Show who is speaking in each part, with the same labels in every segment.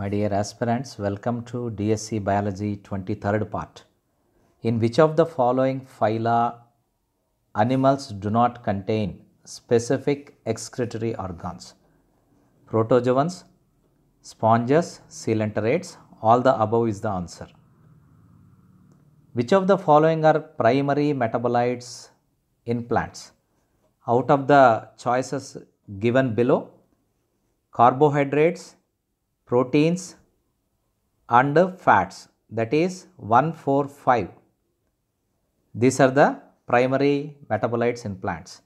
Speaker 1: My dear aspirants, welcome to DSC Biology 23rd part. In which of the following phyla animals do not contain specific excretory organs? Protozoans, sponges, coelenterates, all the above is the answer. Which of the following are primary metabolites in plants? Out of the choices given below, carbohydrates, proteins and fats that is 145. These are the primary metabolites in plants.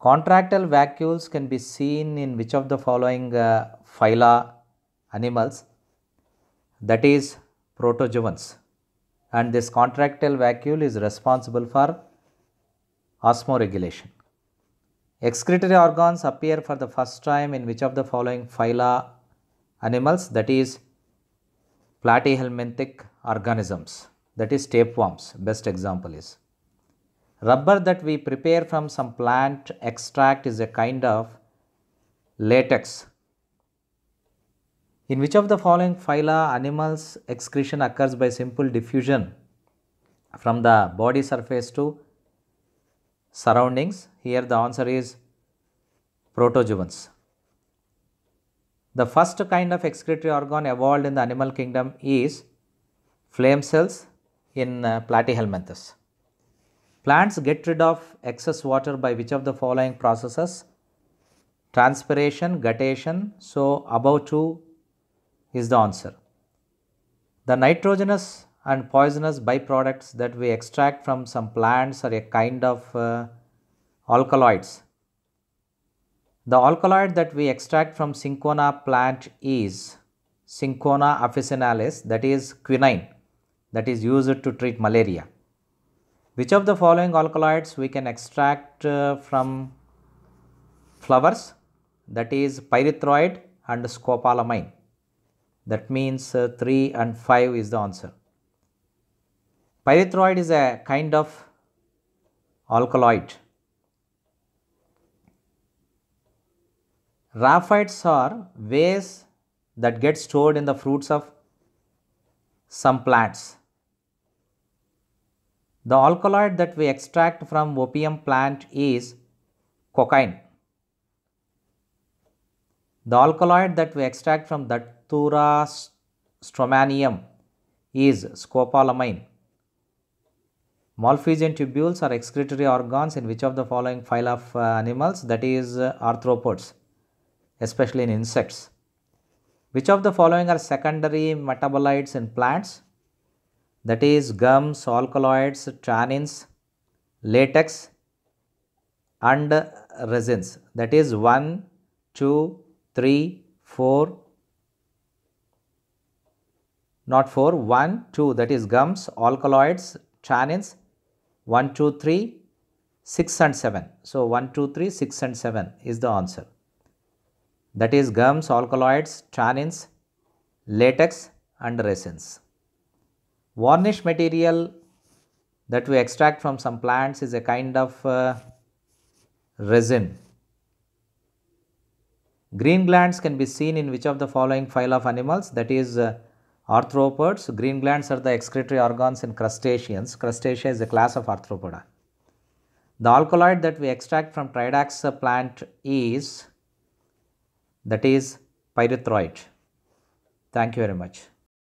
Speaker 1: Contractile vacuoles can be seen in which of the following uh, phyla animals that is protozoans and this contractile vacuole is responsible for osmoregulation. Excretory organs appear for the first time in which of the following phyla animals that is platyhelminthic organisms that is tapeworms best example is. Rubber that we prepare from some plant extract is a kind of latex. In which of the following phyla animals excretion occurs by simple diffusion from the body surface to surroundings? Here the answer is protozoans. The first kind of excretory organ evolved in the animal kingdom is flame cells in uh, platyhelminthes. Plants get rid of excess water by which of the following processes? Transpiration, guttation. So, above two is the answer. The nitrogenous and poisonous byproducts that we extract from some plants are a kind of uh, alkaloids the alkaloid that we extract from cinchona plant is cinchona officinalis that is quinine that is used to treat malaria. Which of the following alkaloids we can extract uh, from flowers that is pyrethroid and scopolamine that means uh, 3 and 5 is the answer. Pyrethroid is a kind of alkaloid Raphites are ways that get stored in the fruits of some plants. The alkaloid that we extract from opium plant is cocaine. The alkaloid that we extract from Datura stromanium is scopolamine. Malphegian tubules are excretory organs in which of the following file of uh, animals that is uh, arthropods especially in insects. Which of the following are secondary metabolites in plants? That is gums, alkaloids, tannins, latex and resins. That is 1, 2, 3, 4, not 4, 1, 2 that is gums, alkaloids, tannins 1, 2, 3, 6 and 7. So, 1, 2, 3, 6 and 7 is the answer that is gums, alkaloids, tannins, latex and resins. Varnish material that we extract from some plants is a kind of uh, resin. Green glands can be seen in which of the following file of animals that is uh, arthropods. Green glands are the excretory organs in crustaceans. Crustacea is a class of arthropoda. The alkaloid that we extract from Tridax plant is that is pyrethroid. Thank you very much.